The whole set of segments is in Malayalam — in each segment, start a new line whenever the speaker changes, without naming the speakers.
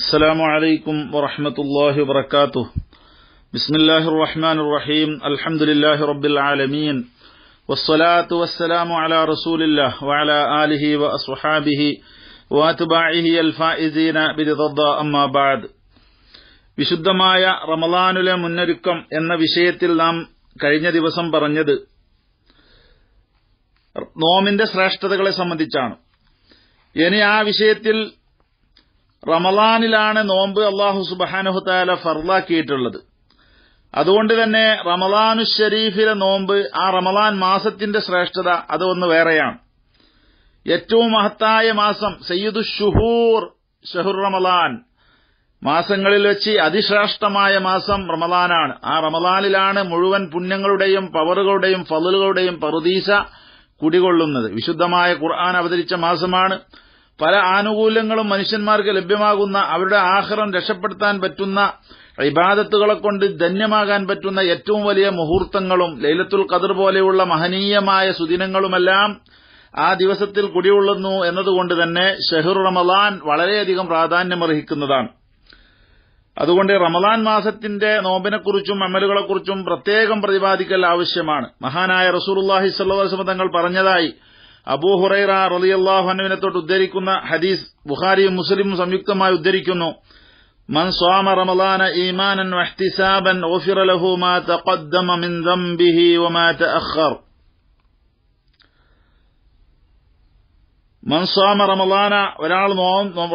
السلام عليكم ورحمة الله وبركاته بسم الله الرحمن الرحيم الحمد لله رب العالمين والصلاة والسلام على رسول الله وعلى آله وأصحابه وأتباعه الفائزين برضا أما بعد വിശുദ്ധമായ റമലാനിലെ മുന്നൊരുക്കം എന്ന വിഷയത്തിൽ നാം കഴിഞ്ഞ ദിവസം പറഞ്ഞത് നോമിന്റെ ശ്രേഷ്ഠതകളെ സംബന്ധിച്ചാണ് ഇനി ആ വിഷയത്തിൽ റമലാനിലാണ് നോമ്പ് അള്ളാഹു താല ഫർലാക്കിയിട്ടുള്ളത് അതുകൊണ്ട് തന്നെ റമലാനു ഷരീഫിലെ നോമ്പ് ആ റമലാൻ മാസത്തിന്റെ ശ്രേഷ്ഠത അത് ഒന്ന് വേറെയാണ് ഏറ്റവും മഹത്തായ മാസം സയ്യിദു ഷുഹൂർ ഷഹുർ റമലാൻ മാസങ്ങളിൽ വെച്ച് അതിശ്രേഷ്ഠമായ മാസം റമലാനാണ് ആ റമലാനിലാണ് മുഴുവൻ പുണ്യങ്ങളുടെയും പവറുകളുടെയും ഫലലുകളുടെയും പറുദീസ കുടികൊള്ളുന്നത് വിശുദ്ധമായ ഖുർആൻ അവതരിച്ച മാസമാണ് പല ആനുകൂല്യങ്ങളും മനുഷ്യന്മാർക്ക് ലഭ്യമാകുന്ന അവരുടെ ആഹ്റം രക്ഷപ്പെടുത്താൻ പറ്റുന്ന ഇബാദത്തുകളെ കൊണ്ട് ധന്യമാകാൻ പറ്റുന്ന ഏറ്റവും വലിയ മുഹൂർത്തങ്ങളും ലൈലത്തുൽ ഖദർ പോലെയുള്ള മഹനീയമായ സുദിനങ്ങളുമെല്ലാം ആ ദിവസത്തിൽ കുടികൊള്ളുന്നു എന്നതുകൊണ്ട് തന്നെ ഷെഹർ റമലാൻ വളരെയധികം പ്രാധാന്യമർഹിക്കുന്നതാണ് അതുകൊണ്ട് റമലാൻ മാസത്തിന്റെ നോമ്പിനെക്കുറിച്ചും അമലുകളെക്കുറിച്ചും പ്രത്യേകം പ്രതിപാദിക്കൽ ആവശ്യമാണ് മഹാനായ റസൂർ അള്ളാഹി തങ്ങൾ പറഞ്ഞതായി അബൂ ഹുറൈറ റലിയല്ലാഹുവിനെ തൊട്ട് ഉദ്ധരിക്കുന്ന ഹദീസ് ബുഖാരിയും മുസ്ലിമും സംയുക്തമായി ഉദ്ധരിക്കുന്നു من صام رمضان إيمانا واحتسابا غفر له മൻസാമ റമലാന ഒരാൾ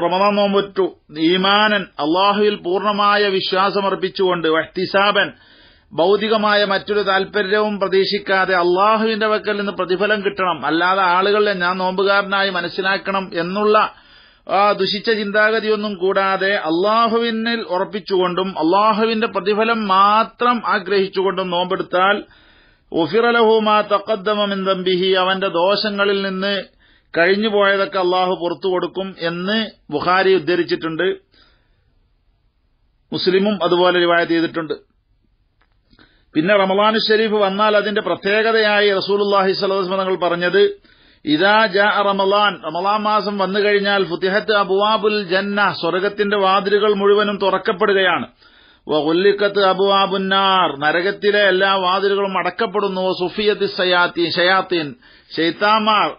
റമദാൻ നോമ്പറ്റു ഈമാനൻ അള്ളാഹുവിൽ പൂർണ്ണമായ വിശ്വാസമർപ്പിച്ചുകൊണ്ട് വഹ്തിസാബൻ ഭൌതികമായ മറ്റൊരു താൽപര്യവും പ്രതീക്ഷിക്കാതെ അള്ളാഹുവിന്റെ വക്കൽ നിന്ന് പ്രതിഫലം കിട്ടണം അല്ലാതെ ആളുകളെ ഞാൻ നോമ്പുകാരനായി മനസ്സിലാക്കണം എന്നുള്ള ദുഷിച്ച ചിന്താഗതിയൊന്നും കൂടാതെ അള്ളാഹുവിനിൽ ഉറപ്പിച്ചുകൊണ്ടും അള്ളാഹുവിന്റെ പ്രതിഫലം മാത്രം ആഗ്രഹിച്ചുകൊണ്ടും നോമ്പെടുത്താൽ ഒഫിറലഹുമാ തക്കദ്ദമം തമ്പിഹി അവന്റെ ദോഷങ്ങളിൽ നിന്ന് കഴിഞ്ഞുപോയതൊക്കെ അള്ളാഹു പുറത്തു കൊടുക്കും എന്ന് ബുഖാരി ഉദ്ധരിച്ചിട്ടുണ്ട് മുസ്ലിമും അതുപോലെ റിവായ ചെയ്തിട്ടുണ്ട് പിന്നെ റമലാൻ ഷെരീഫ് വന്നാൽ അതിന്റെ പ്രത്യേകതയായി റസൂലുല്ലാഹി സ്വലം തങ്ങൾ പറഞ്ഞത് ഇതാ ജ റമലാൻ റമലാൻ മാസം വന്നു കഴിഞ്ഞാൽ ഫുത്തിഹത്ത് അബുവാബുൽ ജന്ന സ്വർഗത്തിന്റെ വാതിലുകൾ മുഴുവനും തുറക്കപ്പെടുകയാണ് ഒല്ലിക്കത്ത് അബുവാബുന്നാർ നരകത്തിലെ എല്ലാ വാതിലുകളും അടക്കപ്പെടുന്നു സുഫിയത്ത് സയാത്തി ഷയാത്തീൻ ഷെയ്ത്താമാർ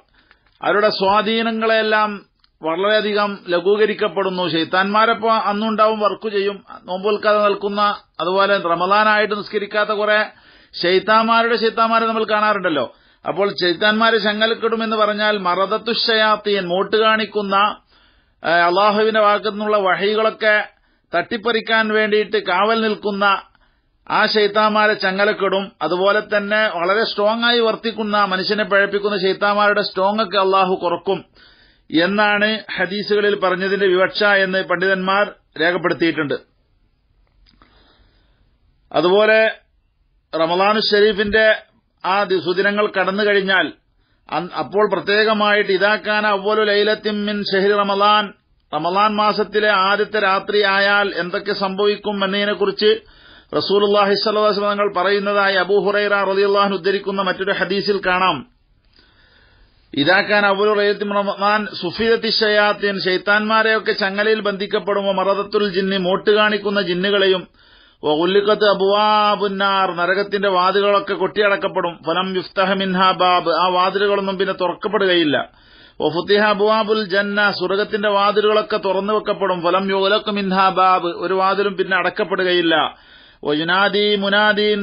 അവരുടെ സ്വാധീനങ്ങളെയെല്ലാം വളരെയധികം ലഘൂകരിക്കപ്പെടുന്നു ഷെയ്ത്താൻമാരപ്പോ അന്നുണ്ടാവും വർക്ക് ചെയ്യും നോമ്പോൽക്കാതെ നിൽക്കുന്ന അതുപോലെ റമദാനായിട്ട് നിസ്കരിക്കാത്ത കുറെ ശൈത്താന്മാരുടെ ശൈത്താന്മാരെ നമ്മൾ കാണാറുണ്ടല്ലോ അപ്പോൾ ചൈത്താന്മാരെ എന്ന് പറഞ്ഞാൽ മറദത്തു ഷയാത്തിയൻ മോട്ട് കാണിക്കുന്ന അള്ളാഹുവിന്റെ ഭാഗത്തു നിന്നുള്ള വഴികളൊക്കെ തട്ടിപ്പറിക്കാൻ വേണ്ടിയിട്ട് കാവൽ നിൽക്കുന്ന ആ ശൈത്താന്മാരെ ചങ്ങലക്കെടും അതുപോലെ തന്നെ വളരെ സ്ട്രോങ് ആയി വർത്തിക്കുന്ന മനുഷ്യനെ പഴപ്പിക്കുന്ന ശൈത്താന്മാരുടെ സ്ട്രോങ് ഒക്കെ അള്ളാഹു കുറക്കും എന്നാണ് ഹദീസുകളിൽ പറഞ്ഞതിന്റെ വിവക്ഷ എന്ന് പണ്ഡിതന്മാർ രേഖപ്പെടുത്തിയിട്ടുണ്ട് അതുപോലെ റമദാനു ഷെരീഫിന്റെ ആ സുദിനങ്ങൾ കടന്നു കഴിഞ്ഞാൽ അപ്പോൾ പ്രത്യേകമായിട്ട് ഇതാക്കാൻ അവലു മിൻ ഷെഹി റമദാൻ റമദാൻ മാസത്തിലെ ആദ്യത്തെ രാത്രി ആയാൽ എന്തൊക്കെ സംഭവിക്കും എന്നതിനെക്കുറിച്ച് റസൂൽ തങ്ങൾ പറയുന്നതായി അബൂഹുറൈറ റലിയുള്ളാഹൻ ഉദ്ധരിക്കുന്ന മറ്റൊരു ഹദീസിൽ കാണാം ഇതാക്കാൻ അബുൽ റഹ്മാൻ സുഫീദത്തി ഷയാത്തിൻ ഷെയ്ത്താൻമാരെയൊക്കെ ചങ്ങലയിൽ ബന്ധിക്കപ്പെടുമ്പോൾ മറദത്തുൽ ജിന്നി മോട്ട് കാണിക്കുന്ന ജിന്നുകളെയും ഉല്ലിക്കത്ത് അബുവാബുന്നാർ നരകത്തിന്റെ വാതിലുകളൊക്കെ കൊട്ടിയടക്കപ്പെടും ഫലം യുഫ്തഹ മിൻഹ ബാബ് ആ വാതിലുകളൊന്നും പിന്നെ തുറക്കപ്പെടുകയില്ല ഒഫുത്തിഹ അബുവാബുൽ ജന്ന സ്വർഗത്തിന്റെ വാതിലുകളൊക്കെ തുറന്നു വെക്കപ്പെടും ഫലം യോലക്ക് മിൻഹ ബാബ് ഒരു വാതിലും പിന്നെ അടക്കപ്പെടുകയില്ല ഒയുനാദി മുനാദീൻ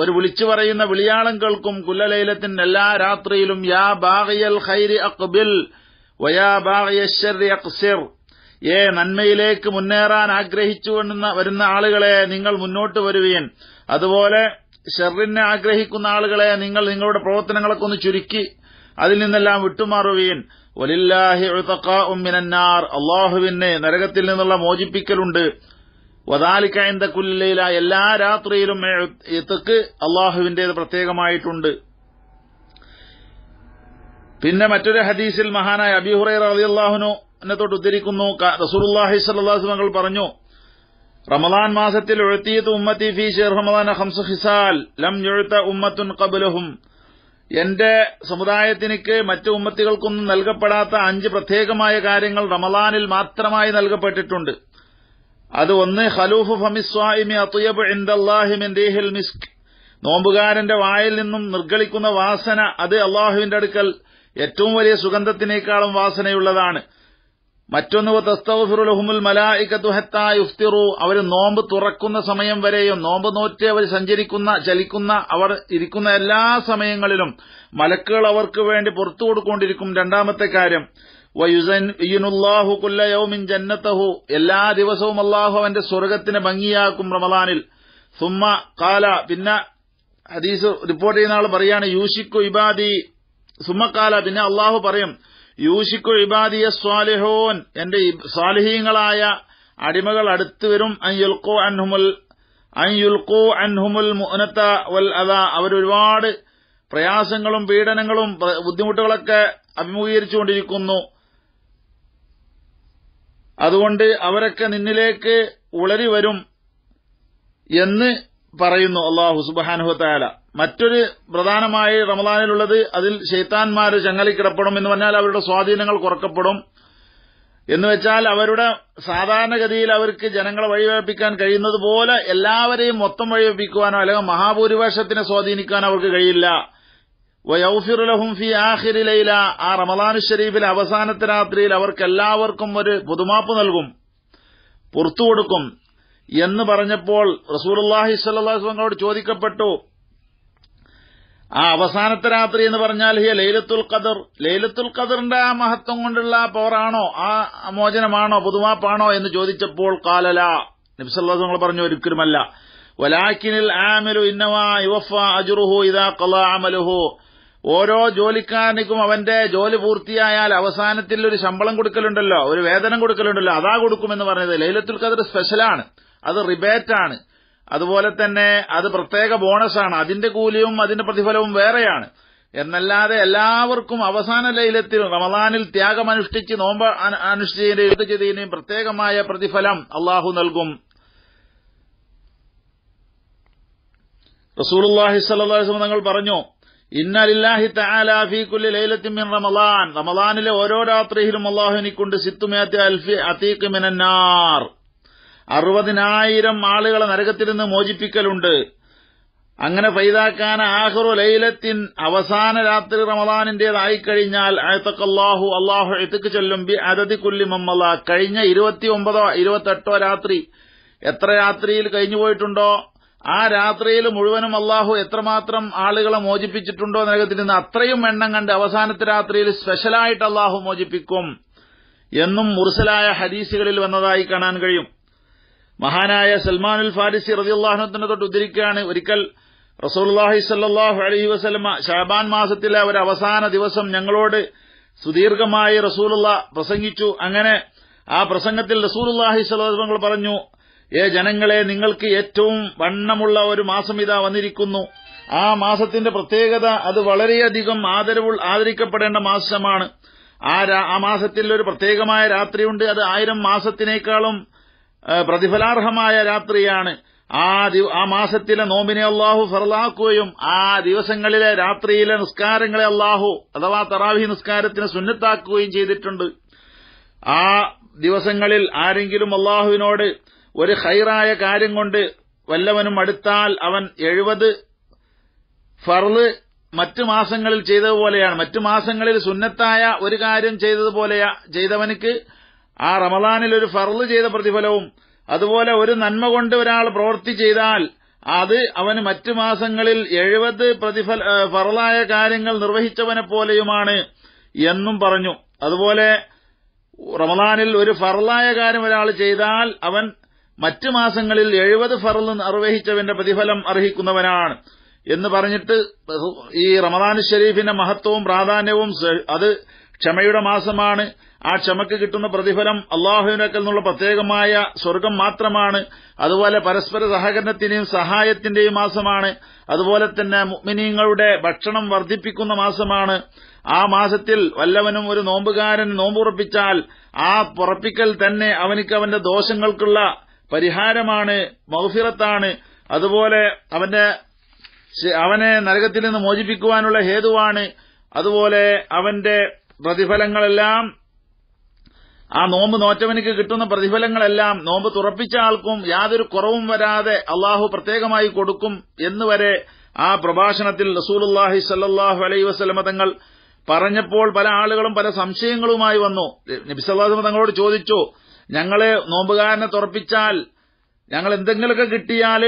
ഒരു വിളിച്ചു പറയുന്ന വിളിയാളം കേൾക്കും കുല്ലലൈലത്തിൻ എല്ലാ രാത്രിയിലും യാ ബാഗിയൽ ഖൈരി അക്ബിൽ വയാ ബാഗിയ അക്സിർ ഏ നന്മയിലേക്ക് മുന്നേറാൻ ആഗ്രഹിച്ചു വരുന്ന ആളുകളെ നിങ്ങൾ മുന്നോട്ട് വരുവീൻ അതുപോലെ ഷെറിനെ ആഗ്രഹിക്കുന്ന ആളുകളെ നിങ്ങൾ നിങ്ങളുടെ പ്രവർത്തനങ്ങളൊക്കെ ഒന്ന് ചുരുക്കി അതിൽ നിന്നെല്ലാം വിട്ടുമാറുവീൻ ഒലില്ലാഹി ഉത്തക്കാ ഉമ്മിനന്നാർ അള്ളാഹുവിനെ നരകത്തിൽ നിന്നുള്ള മോചിപ്പിക്കലുണ്ട് വദാലിക്ക എന്ത കുല്ലയില എല്ലാ രാത്രിയിലും എത്തക്ക് അള്ളാഹുവിന്റേത് പ്രത്യേകമായിട്ടുണ്ട് പിന്നെ മറ്റൊരു ഹദീസിൽ മഹാനായ അബിഹുറൈ അലി അള്ളാഹുനെ തൊട്ട് ഉദ്ധരിക്കുന്നു റസൂർഹി സല്ലാസ് പറഞ്ഞു റമദാൻ മാസത്തിൽ എഴുത്തിയത് ഉമ്മത്തി ഫി ഷെയർ റമദാൻ ഹംസു ഹിസാൽ ലം എഴുത്ത ഉമ്മത്തുൻ കബുലഹും എന്റെ സമുദായത്തിനിക്ക് മറ്റു ഉമ്മത്തികൾക്കൊന്നും നൽകപ്പെടാത്ത അഞ്ച് പ്രത്യേകമായ കാര്യങ്ങൾ റമദാനിൽ മാത്രമായി നൽകപ്പെട്ടിട്ടുണ്ട് അത് ഒന്ന് ഖലൂഫ് ഫമിസ്വായിമി അത്യബ് ഇന്ദല്ലാഹിമിൻ റീഹിൽ മിസ്ക് നോമ്പുകാരന്റെ വായിൽ നിന്നും നിർഗളിക്കുന്ന വാസന അത് അള്ളാഹുവിന്റെ അടുക്കൽ ഏറ്റവും വലിയ സുഗന്ധത്തിനേക്കാളും വാസനയുള്ളതാണ് മറ്റൊന്ന് തസ്തഫിറുലഹുമുൽ മലായിക്കത്തു ഹത്താ യുഫ്തിറു അവർ നോമ്പ് തുറക്കുന്ന സമയം വരെയും നോമ്പ് നോറ്റ് അവർ സഞ്ചരിക്കുന്ന ചലിക്കുന്ന അവർ ഇരിക്കുന്ന എല്ലാ സമയങ്ങളിലും മലക്കുകൾ അവർക്ക് വേണ്ടി പുറത്തു കൊടുക്കൊണ്ടിരിക്കും രണ്ടാമത്തെ കാര്യം വയുസൻ അള്ളാഹു കുല്ല യൗമിൻ ജന്നത്തഹു എല്ലാ ദിവസവും അള്ളാഹു അവന്റെ സ്വർഗത്തിനെ ഭംഗിയാക്കും റമദാനിൽ സുമ്മ കാല പിന്നെ ഹദീസ് റിപ്പോർട്ട് ചെയ്യുന്ന ആൾ പറയാണ് യൂഷിക്കു ഇബാദി സുമ്മക്കാല പിന്നെ അള്ളാഹു പറയും യൂഷിക്കു ഇബാദിയ സ്വാലിഹോൻ എന്റെ സ്വാലിഹീങ്ങളായ അടിമകൾ അടുത്തു വരും അൻയുൽക്കോ അൻഹുമുൽ അൻയുൽക്കോ അൻഹുമുൽ മുനത്ത വൽ അത അവരൊരുപാട് പ്രയാസങ്ങളും പീഡനങ്ങളും ബുദ്ധിമുട്ടുകളൊക്കെ അഭിമുഖീകരിച്ചുകൊണ്ടിരിക്കുന്നു അതുകൊണ്ട് അവരൊക്കെ നിന്നിലേക്ക് ഉളരി വരും എന്ന് പറയുന്നു അള്ളാഹു സുബാനുഹത്തായാല മറ്റൊരു പ്രധാനമായി റമദാനിലുള്ളത് അതിൽ ഷെയ്ത്താൻമാര് ചങ്ങലിക്കിടപ്പെടും എന്ന് പറഞ്ഞാൽ അവരുടെ സ്വാധീനങ്ങൾ കുറക്കപ്പെടും എന്നുവെച്ചാൽ അവരുടെ സാധാരണഗതിയിൽ അവർക്ക് ജനങ്ങളെ വഴിവെപ്പിക്കാൻ കഴിയുന്നത് പോലെ എല്ലാവരെയും മൊത്തം വഴിവെപ്പിക്കുവാനോ അല്ലെങ്കിൽ മഹാഭൂരിപക്ഷത്തിനെ സ്വാധീനിക്കാനോ അവർക്ക് കഴിയില്ല വയൌഫിർ ലഹും ഫി ആഖിരി ലൈല ആ റമദാനു ഷരീഫിലെ അവസാനത്തെ രാത്രിയിൽ അവർക്കെല്ലാവർക്കും ഒരു പുതുമാപ്പ് നൽകും പുറത്തു കൊടുക്കും എന്ന് പറഞ്ഞപ്പോൾ റസൂലുള്ളാഹി സ്വല്ലല്ലാഹു തങ്ങളോട് ചോദിക്കപ്പെട്ടു ആ അവസാനത്തെ രാത്രി എന്ന് പറഞ്ഞാൽ ഹിയ ലൈലത്തുൽ കദർ ലൈലത്തുൽ കദറിന്റെ ആ മഹത്വം കൊണ്ടുള്ള പവറാണോ ആ മോചനമാണോ പുതുമാപ്പാണോ എന്ന് ചോദിച്ചപ്പോൾ കാലല നബ്സല്ലാസ് പറഞ്ഞു ഒരിക്കലുമല്ല ഒലാക്കിനിൽ ആമിലു ഇന്നവാ യുവഫ അജുറുഹു ഇദാ ഖലാ അമലുഹു ഓരോ ജോലിക്കാരനിക്കും അവന്റെ ജോലി പൂർത്തിയായാൽ അവസാനത്തിൽ ഒരു ശമ്പളം കൊടുക്കലുണ്ടല്ലോ ഒരു വേതനം കൊടുക്കലുണ്ടല്ലോ അതാ കൊടുക്കുമെന്ന് പറഞ്ഞത് ലൈലത്തുൽ ഖദർ സ്പെഷ്യലാണ് അത് റിബേറ്റാണ് അതുപോലെ തന്നെ അത് പ്രത്യേക ബോണസാണ് അതിന്റെ കൂലിയും അതിന്റെ പ്രതിഫലവും വേറെയാണ് എന്നല്ലാതെ എല്ലാവർക്കും അവസാന ലൈലത്തിൽ റമദാനിൽ ത്യാഗം അനുഷ്ഠിച്ച് നോമ്പ് അനുഷ്ഠിച്ചതിന്റെയും പ്രത്യേകമായ പ്രതിഫലം അള്ളാഹു നൽകും റസൂലുല്ലാഹി സല്ലാസ്വം തങ്ങൾ പറഞ്ഞു ഇന്നലില്ലാഹി തആലാഫി കുല്ലി ലൈലത്തിൻ മിൻ റമളാൻ റമളാനിലെ ഓരോ രാത്രിയിലും അള്ളാഹു എനിക്കുണ്ട് സിത്തുമേത്ത് അൽഫി അതീഖ് മിനന്നാർ അറുപതിനായിരം ആളുകളെ നരകത്തിൽ നിന്ന് മോചിപ്പിക്കലുണ്ട് അങ്ങനെ ഫൈതാക്കാൻ ആഹ്റു ലൈലത്തിൻ അവസാന രാത്രി റമദാനിന്റേതായി കഴിഞ്ഞാൽ അയത്തക്കല്ലാഹു അള്ളാഹു എത്തിക്ക് ചൊല്ലും ബി അതതി മമ്മല കഴിഞ്ഞ ഇരുപത്തിയൊമ്പതോ ഇരുപത്തെട്ടോ രാത്രി എത്ര രാത്രിയിൽ കഴിഞ്ഞു പോയിട്ടുണ്ടോ ആ രാത്രിയിൽ മുഴുവനും അള്ളാഹു എത്രമാത്രം ആളുകളെ മോചിപ്പിച്ചിട്ടുണ്ടോ നരകത്തിൽ നിന്ന് അത്രയും എണ്ണം കണ്ട് അവസാനത്തെ രാത്രിയിൽ സ്പെഷ്യലായിട്ട് അള്ളാഹു മോചിപ്പിക്കും എന്നും മുർസലായ ഹദീസുകളിൽ വന്നതായി കാണാൻ കഴിയും മഹാനായ സൽമാനുൽ ഫാരിസി അള്ളാഹുനത്തിന്റെ തൊട്ട് ഉദ്ധരിക്കുകയാണ് ഒരിക്കൽ റസൂൽഹി സല്ലാഹു അലഹി വസ്ലമ ഷാബാൻ മാസത്തിലെ ഒരു അവസാന ദിവസം ഞങ്ങളോട് സുദീർഘമായി റസൂലുള്ള പ്രസംഗിച്ചു അങ്ങനെ ആ പ്രസംഗത്തിൽ അള്ളാഹി സ്വലങ്ങൾ പറഞ്ഞു ഏ ജനങ്ങളെ നിങ്ങൾക്ക് ഏറ്റവും വണ്ണമുള്ള ഒരു മാസം ഇതാ വന്നിരിക്കുന്നു ആ മാസത്തിന്റെ പ്രത്യേകത അത് വളരെയധികം ആദരവ് ആദരിക്കപ്പെടേണ്ട മാസമാണ് ആ മാസത്തിൽ ഒരു പ്രത്യേകമായ രാത്രിയുണ്ട് അത് ആയിരം മാസത്തിനേക്കാളും പ്രതിഫലാർഹമായ രാത്രിയാണ് ആ ആ മാസത്തിലെ നോമിനെ അള്ളാഹു ഫറലാക്കുകയും ആ ദിവസങ്ങളിലെ രാത്രിയിലെ നിസ്കാരങ്ങളെ അള്ളാഹു അഥവാ തറാവി നിസ്കാരത്തിന് സുന്നത്താക്കുകയും ചെയ്തിട്ടുണ്ട് ആ ദിവസങ്ങളിൽ ആരെങ്കിലും അള്ളാഹുവിനോട് ഒരു ഹൈറായ കാര്യം കൊണ്ട് വല്ലവനും അടുത്താൽ അവൻ എഴുപത് ഫർള് മറ്റു മാസങ്ങളിൽ ചെയ്തതുപോലെയാണ് മറ്റു മാസങ്ങളിൽ സുന്നത്തായ ഒരു കാര്യം ചെയ്തതുപോലെയാ ചെയ്തവനക്ക് ആ റമദാനിൽ ഒരു ഫർള് ചെയ്ത പ്രതിഫലവും അതുപോലെ ഒരു നന്മ കൊണ്ട് ഒരാൾ പ്രവൃത്തി ചെയ്താൽ അത് അവന് മറ്റു മാസങ്ങളിൽ എഴുപത് പ്രതിഫല ഫറലായ കാര്യങ്ങൾ നിർവഹിച്ചവനെ പോലെയുമാണ് എന്നും പറഞ്ഞു അതുപോലെ റമദാനിൽ ഒരു ഫറലായ കാര്യം ഒരാൾ ചെയ്താൽ അവൻ മറ്റു മാസങ്ങളിൽ എഴുപത് ഫറൽ നിർവഹിച്ചവന്റെ പ്രതിഫലം അർഹിക്കുന്നവനാണ് എന്ന് പറഞ്ഞിട്ട് ഈ റമദാൻ ഷെരീഫിന്റെ മഹത്വവും പ്രാധാന്യവും അത് ക്ഷമയുടെ മാസമാണ് ആ ക്ഷമയ്ക്ക് കിട്ടുന്ന പ്രതിഫലം അള്ളാഹുവിനേക്കൽ നിന്നുള്ള പ്രത്യേകമായ സ്വർഗം മാത്രമാണ് അതുപോലെ പരസ്പര സഹകരണത്തിന്റെയും സഹായത്തിന്റെയും മാസമാണ് അതുപോലെ തന്നെ മുഗ്മിനീങ്ങളുടെ ഭക്ഷണം വർദ്ധിപ്പിക്കുന്ന മാസമാണ് ആ മാസത്തിൽ വല്ലവനും ഒരു നോമ്പുകാരൻ നോമ്പുറപ്പിച്ചാൽ ആ പുറപ്പിക്കൽ തന്നെ അവനിക്ക് അവന്റെ ദോഷങ്ങൾക്കുള്ള പരിഹാരമാണ് മൗഫിറത്താണ് അതുപോലെ അവന്റെ അവനെ നരകത്തിൽ നിന്ന് മോചിപ്പിക്കുവാനുള്ള ഹേതുവാണ് അതുപോലെ അവന്റെ പ്രതിഫലങ്ങളെല്ലാം ആ നോമ്പ് നോറ്റവനിക്ക് കിട്ടുന്ന പ്രതിഫലങ്ങളെല്ലാം നോമ്പ് തുറപ്പിച്ച ആൾക്കും യാതൊരു കുറവും വരാതെ അള്ളാഹു പ്രത്യേകമായി കൊടുക്കും എന്നുവരെ ആ പ്രഭാഷണത്തിൽ റസൂലുല്ലാഹി സല്ലാഹു അലൈ വസ്ലമ തങ്ങൾ പറഞ്ഞപ്പോൾ പല ആളുകളും പല സംശയങ്ങളുമായി വന്നു നബിസല്ലാസ്മ തങ്ങളോട് ചോദിച്ചു ഞങ്ങളെ നോമ്പുകാരനെ തുറപ്പിച്ചാൽ ഞങ്ങൾ എന്തെങ്കിലുമൊക്കെ കിട്ടിയാൽ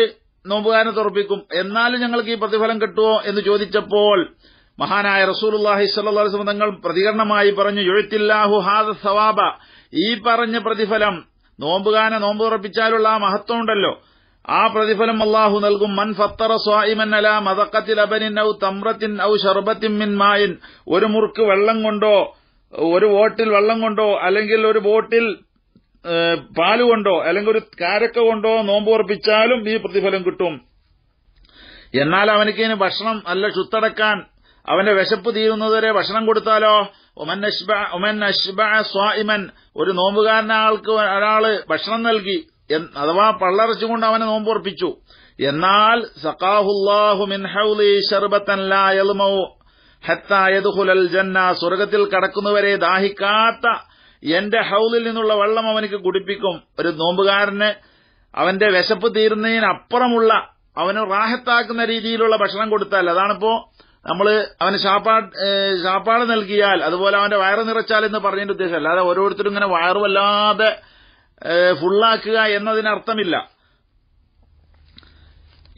നോമ്പുകാരനെ തുറപ്പിക്കും എന്നാലും ഞങ്ങൾക്ക് ഈ പ്രതിഫലം കിട്ടുമോ എന്ന് ചോദിച്ചപ്പോൾ മഹാനായ റസൂലുല്ലാഹി സ്വല്ലാസ്ലം തങ്ങൾ പ്രതികരണമായി പറഞ്ഞു എഴുത്തില്ലാഹു ഹാദ സവാബ ഈ പറഞ്ഞ പ്രതിഫലം നോമ്പുകാരനെ നോമ്പ് തുറപ്പിച്ചാലുള്ള ആ ഉണ്ടല്ലോ ആ പ്രതിഫലം അള്ളാഹു നൽകും മൻ ഫത്തറ സ്വായിമൻ അല മതക്കത്തിൽ അബനിൻ ഔ തമ്രത്തിൻ ഔ ഷർബത്തിൻ മിൻ മായിൻ ഒരു മുറുക്ക് വെള്ളം കൊണ്ടോ ഒരു വോട്ടിൽ വെള്ളം കൊണ്ടോ അല്ലെങ്കിൽ ഒരു ബോട്ടിൽ പാലുകൊണ്ടോ അല്ലെങ്കിൽ ഒരു കാരക്ക കൊണ്ടോ നോമ്പോർപ്പിച്ചാലും ഈ പ്രതിഫലം കിട്ടും എന്നാൽ അവനക്ക് ഇനി ഭക്ഷണം അല്ല ചുത്തടക്കാൻ അവന്റെ വിശപ്പ് തീരുന്നതുവരെ ഭക്ഷണം കൊടുത്താലോ ഒമൻ സ്വാഇമൻ ഒരു നോമ്പുകാരന ആൾക്ക് ഒരാള് ഭക്ഷണം നൽകി അഥവാ പള്ളറച്ചുകൊണ്ട് അവനെ നോമ്പോർപ്പിച്ചു എന്നാൽ സഖാഹുല്ലാഹു ജന്ന സ്വർഗത്തിൽ കടക്കുന്നവരെ ദാഹിക്കാത്ത എന്റെ ഹൌലിൽ നിന്നുള്ള വെള്ളം അവനക്ക് കുടിപ്പിക്കും ഒരു നോമ്പുകാരന് അവന്റെ വിശപ്പ് തീരുന്നതിനപ്പുറമുള്ള അവന് റാഹത്താക്കുന്ന രീതിയിലുള്ള ഭക്ഷണം കൊടുത്താൽ അതാണിപ്പോ നമ്മൾ അവന് ശാപ്പാട് ഷാപ്പാട് നൽകിയാൽ അതുപോലെ അവന്റെ വയറ് നിറച്ചാൽ എന്ന് പറഞ്ഞതിന്റെ ഉദ്ദേശം അല്ലാതെ ഓരോരുത്തരും ഇങ്ങനെ വയറ് വല്ലാതെ ഫുള്ളാക്കുക എന്നതിനർത്ഥമില്ല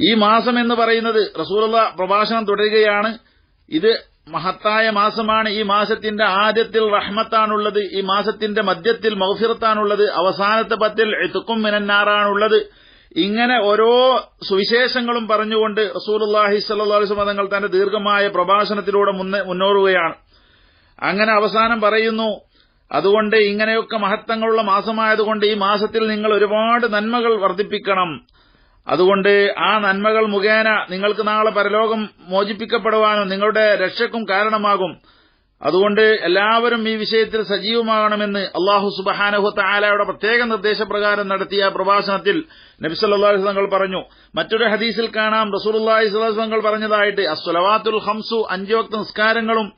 ഈ മാസം എന്ന് പറയുന്നത് റസൂലുള്ള പ്രഭാഷണം തുടരുകയാണ് ഇത് മഹത്തായ മാസമാണ് ഈ മാസത്തിന്റെ ആദ്യത്തിൽ റഹ്മത്താണുള്ളത് ഈ മാസത്തിന്റെ മധ്യത്തിൽ മൗഫിറത്താണുള്ളത് അവസാനത്തെ പത്തിൽ എത്തുക്കും മിനന്നാറാണുള്ളത് ഇങ്ങനെ ഓരോ സുവിശേഷങ്ങളും പറഞ്ഞുകൊണ്ട് റസൂലുല്ലാഹി സല്ലാസ് മതങ്ങൾ തന്റെ ദീർഘമായ പ്രഭാഷണത്തിലൂടെ മുന്നോറുകയാണ് അങ്ങനെ അവസാനം പറയുന്നു അതുകൊണ്ട് ഇങ്ങനെയൊക്കെ മഹത്വങ്ങളുള്ള മാസമായതുകൊണ്ട് ഈ മാസത്തിൽ നിങ്ങൾ ഒരുപാട് നന്മകൾ വർദ്ധിപ്പിക്കണം അതുകൊണ്ട് ആ നന്മകൾ മുഖേന നിങ്ങൾക്ക് നാളെ പരലോകം മോചിപ്പിക്കപ്പെടുവാനും നിങ്ങളുടെ രക്ഷയ്ക്കും കാരണമാകും അതുകൊണ്ട് എല്ലാവരും ഈ വിഷയത്തിൽ സജീവമാകണമെന്ന് അള്ളാഹു സുബഹാനഹുത്ത ആലയുടെ പ്രത്യേക നിർദ്ദേശപ്രകാരം നടത്തിയ പ്രഭാഷണത്തിൽ നബിസല്ലാഹു തങ്ങൾ പറഞ്ഞു മറ്റൊരു ഹദീസിൽ കാണാം റസൂൽ അള്ളാഹി തങ്ങൾ പറഞ്ഞതായിട്ട് അസ്വലവാത്തുൽ ഹംസു അഞ്ചോക്ത വക്ത നിസ്കാരങ്ങളും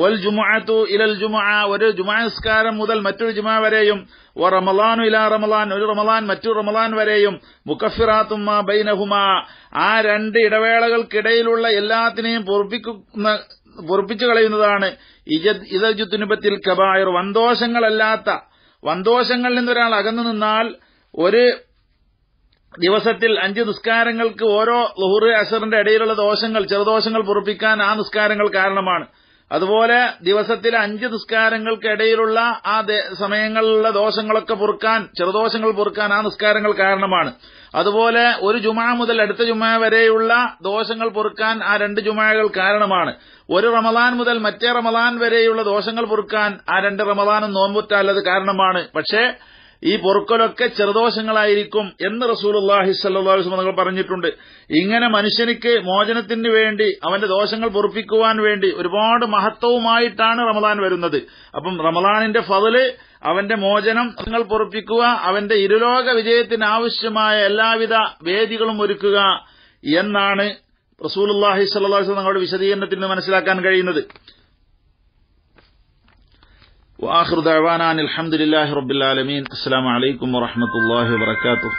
വൽ ജുമാഅത്തു ഇലൽ ജുമാ ഒരു ജുമാസ്കാരം മുതൽ മറ്റൊരു ജുമാ വരെയും വ റമലാനു ഇല റമലാൻ ഒരു റമലാൻ മറ്റു റമലാൻ വരെയും മുക്കഫിറാത്തുമ്മ ബൈനഹുമാ ആ രണ്ട് ഇടവേളകൾക്കിടയിലുള്ള എല്ലാത്തിനെയും പൊറപ്പിക്കുന്ന പൊറപ്പിച്ചു കളയുന്നതാണ് ഇതജുത്തുനുപത്തിൽ കബായർ വന്തോഷങ്ങളല്ലാത്ത വന്തോഷങ്ങളിൽ നിന്നൊരാൾ അകന്നു നിന്നാൽ ഒരു ദിവസത്തിൽ അഞ്ച് നിസ്കാരങ്ങൾക്ക് ഓരോ ലുഹുർ അസറിന്റെ ഇടയിലുള്ള ദോഷങ്ങൾ ചെറുദോഷങ്ങൾ പൊറപ്പിക്കാൻ ആ നിസ്കാരങ്ങൾ കാരണമാണ് അതുപോലെ ദിവസത്തിലെ അഞ്ച് നിസ്കാരങ്ങൾക്കിടയിലുള്ള ആ സമയങ്ങളിലുള്ള ദോഷങ്ങളൊക്കെ പൊറുക്കാൻ ചെറുദോഷങ്ങൾ പൊറുക്കാൻ ആ നിസ്കാരങ്ങൾ കാരണമാണ് അതുപോലെ ഒരു ജുമാ മുതൽ അടുത്ത ജുമാ വരെയുള്ള ദോഷങ്ങൾ പൊറുക്കാൻ ആ രണ്ട് ജുമാകൾ കാരണമാണ് ഒരു റമദാൻ മുതൽ മറ്റേ റമദാൻ വരെയുള്ള ദോഷങ്ങൾ പൊറുക്കാൻ ആ രണ്ട് റമദാനും നോമ്പുറ്റാൽ അത് കാരണമാണ് പക്ഷേ ഈ പൊറുക്കലൊക്കെ ചെറുദോഷങ്ങളായിരിക്കും എന്ന് റസൂലുല്ലാഹി സല്ലാസ്ലം നിങ്ങൾ പറഞ്ഞിട്ടുണ്ട് ഇങ്ങനെ മനുഷ്യനിക്ക് മോചനത്തിന് വേണ്ടി അവന്റെ ദോഷങ്ങൾ പൊറുപ്പിക്കുവാൻ വേണ്ടി ഒരുപാട് മഹത്വവുമായിട്ടാണ് റമദാൻ വരുന്നത് അപ്പം റമദാനിന്റെ ഫതില് അവന്റെ മോചനം നിങ്ങൾ പൊറുപ്പിക്കുക അവന്റെ ഇരുലോക വിജയത്തിന് ആവശ്യമായ എല്ലാവിധ വേദികളും ഒരുക്കുക എന്നാണ് റസൂൽ അള്ളാഹി തങ്ങളുടെ നിങ്ങളുടെ വിശദീകരണത്തിന് മനസ്സിലാക്കാൻ കഴിയുന്നത് വാഹൃദാൻ അലഹമുല്ലാ റബ്ബുലാലമീൻ അസ്സാം വലൈക്കും വാഹമത്തല്ലാ വാത്തു